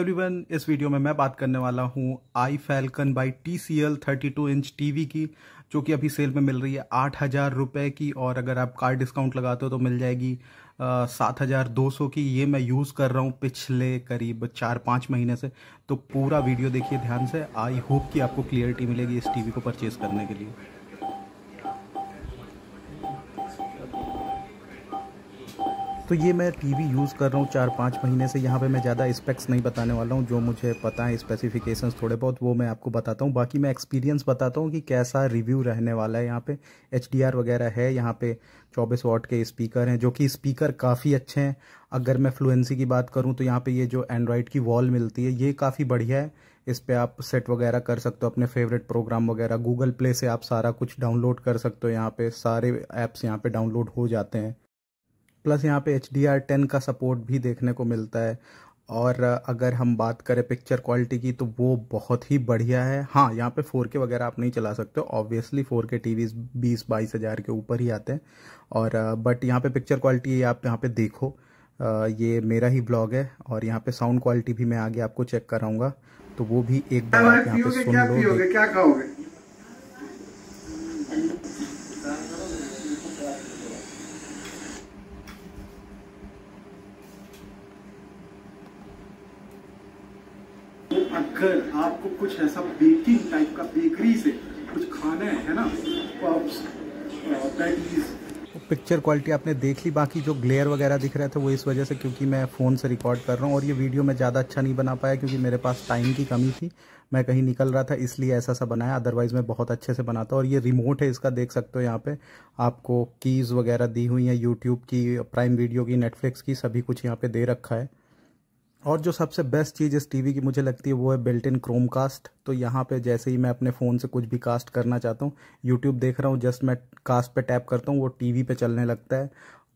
everyone इस video में मैं बात करने वाला हूँ iFFalcon by T C L thirty two inch TV की जो कि अभी सेल में मिल रही है आठ हज़ार रुपये की और अगर आप कार डिस्काउंट लगाते हो तो मिल जाएगी सात हज़ार दो सौ की ये मैं यूज़ कर रहा हूँ पिछले करीब चार पाँच महीने से तो पूरा वीडियो देखिए ध्यान से आई होप कि आपको क्लियरिटी मिलेगी इस टीवी को परचेज़ करने के लिए तो ये मैं टीवी यूज़ कर रहा हूँ चार पाँच महीने से यहाँ पे मैं ज़्यादा स्पेक्स नहीं बताने वाला हूँ जो मुझे पता है स्पेसिफिकेशंस थोड़े बहुत वो मैं आपको बताता हूँ बाकी मैं एक्सपीरियंस बताता हूँ कि कैसा रिव्यू रहने वाला है यहाँ पे एच वगैरह है यहाँ पे चौबीस वाट के स्पीकर हैं जो कि स्पीकर काफ़ी अच्छे हैं अगर मैं फ्लुएंसी की बात करूँ तो यहाँ पर ये जो एंड्रॉयड की वॉल मिलती है ये काफ़ी बढ़िया है इस पर आप सेट वगैरह कर सकते हो अपने फेवरेट प्रोग्राम वगैरह गूगल प्ले से आप सारा कुछ डाउनलोड कर सकते हो यहाँ पर सारे ऐप्स यहाँ पर डाउनलोड हो जाते हैं प्लस यहाँ पे एच डी आर टेन का सपोर्ट भी देखने को मिलता है और अगर हम बात करें पिक्चर क्वालिटी की तो वो बहुत ही बढ़िया है हाँ यहाँ पे के वगैरह आप नहीं चला सकते ऑब्वियसली फोर के टी वीज बीस बाईस हज़ार के ऊपर ही आते हैं और बट यहाँ पे पिक्चर क्वालिटी आप यहाँ पे देखो ये मेरा ही ब्लॉग है और यहाँ पे साउंड क्वालिटी भी मैं आगे आपको चेक कराऊंगा तो वो भी एक बार आप यहाँ पे सुन लो क्या कहोगे अगर आपको कुछ ऐसा बेकिंग टाइप का बेकरी से कुछ खाना है है ना पॉप्स पैटीज पिक्चर क्वालिटी आपने देख ली बाकी जो ग्लेयर वगैरह दिख रहे थे वो इस वजह से क्योंकि मैं फ़ोन से रिकॉर्ड कर रहा हूँ और ये वीडियो मैं ज़्यादा अच्छा नहीं बना पाया क्योंकि मेरे पास टाइम की कमी थी मैं कहीं निकल रहा था इसलिए ऐसा सा बनाया अदरवाइज़ मैं बहुत अच्छे से बनाता और ये रिमोट है इसका देख सकते हो यहाँ पे आपको कीज़ वगैरह दी हुई हैं यूट्यूब की प्राइम वीडियो की नेटफ्लिक्स की सभी कुछ यहाँ पे दे रखा है और जो सबसे बेस्ट चीज़ इस टीवी की मुझे लगती है वो है बिल्ट इन क्रोम कास्ट तो यहाँ पे जैसे ही मैं अपने फ़ोन से कुछ भी कास्ट करना चाहता हूँ यूट्यूब देख रहा हूँ जस्ट मैं कास्ट पे टैप करता हूँ वो टीवी पे चलने लगता है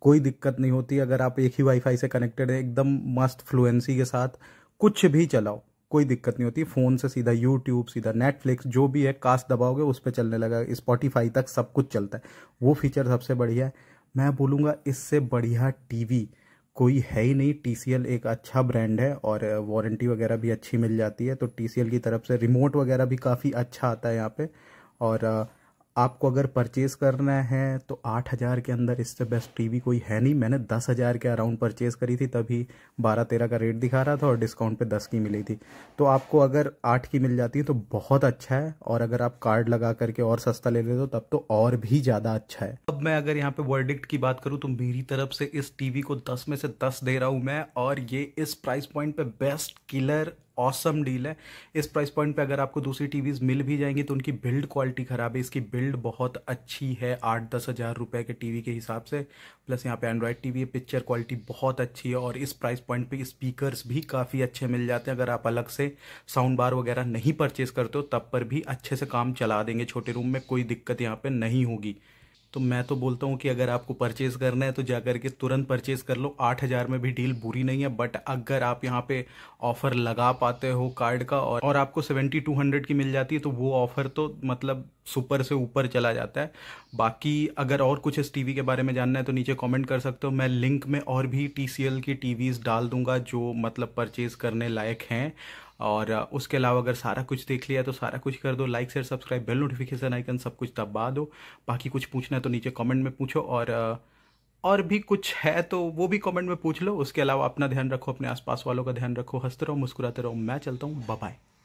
कोई दिक्कत नहीं होती अगर आप एक ही वाईफाई से कनेक्टेड है एकदम मस्त फ्लुएंसी के साथ कुछ भी चलाओ कोई दिक्कत नहीं होती फ़ोन से सीधा यूट्यूब सीधा नेटफ्लिक्स जो भी है कास्ट दबाओगे उस पर चलने लगा स्पॉटीफाई तक सब कुछ चलता है वो फीचर सबसे बढ़िया है मैं बोलूँगा इससे बढ़िया टी कोई है ही नहीं टी एक अच्छा ब्रांड है और वारंटी वगैरह भी अच्छी मिल जाती है तो टी की तरफ से रिमोट वगैरह भी काफ़ी अच्छा आता है यहाँ पे और आपको अगर परचेज करना है तो आठ हज़ार के अंदर इससे बेस्ट टीवी कोई है नहीं मैंने दस हज़ार के अराउंड परचेज करी थी तभी बारह तेरह का रेट दिखा रहा था और डिस्काउंट पे दस की मिली थी तो आपको अगर आठ की मिल जाती है तो बहुत अच्छा है और अगर आप कार्ड लगा करके और सस्ता ले लेते हो तब तो और भी ज़्यादा अच्छा है अब मैं अगर यहाँ पर वर्डिक्ट की बात करूँ तो मेरी तरफ से इस टी को दस में से दस दे रहा हूँ मैं और ये इस प्राइस पॉइंट पर बेस्ट किलर ऑसम डील है इस प्राइस पॉइंट पे अगर आपको दूसरी टीवीज़ मिल भी जाएंगी तो उनकी बिल्ड क्वालिटी ख़राब है इसकी बिल्ड बहुत अच्छी है आठ दस हज़ार रुपये के टीवी के हिसाब से प्लस यहाँ पे एंड्रॉयड टीवी है पिक्चर क्वालिटी बहुत अच्छी है और इस प्राइस पॉइंट पे स्पीकर्स भी काफ़ी अच्छे मिल जाते हैं अगर आप अलग से साउंड बार वगैरह नहीं परचेज़ करते हो तब पर भी अच्छे से काम चला देंगे छोटे रूम में कोई दिक्कत यहाँ पर नहीं होगी तो मैं तो बोलता हूँ कि अगर आपको परचेज़ करना है तो जाकर के तुरंत परचेज़ कर लो आठ हज़ार में भी डील बुरी नहीं है बट अगर आप यहाँ पे ऑफ़र लगा पाते हो कार्ड का और, और आपको सेवेंटी टू हंड्रेड की मिल जाती है तो वो ऑफ़र तो मतलब सुपर से ऊपर चला जाता है बाकी अगर और कुछ इस टीवी के बारे में जानना है तो नीचे कमेंट कर सकते हो मैं लिंक में और भी टी की टीवीज़ डाल दूंगा जो मतलब परचेज़ करने लायक हैं और उसके अलावा अगर सारा कुछ देख लिया तो सारा कुछ कर दो like share subscribe bell notification icon सब कुछ दबा दो बाकी कुछ पूछना है तो नीचे कमेंट में पूछो और और भी कुछ है तो वो भी कमेंट में पूछ लो उसके अलावा अपना ध्यान रखो अपने आसपास वालों का ध्यान रखो हंसते रहो मुस्कुराते रहो मैं चलता हूँ बाय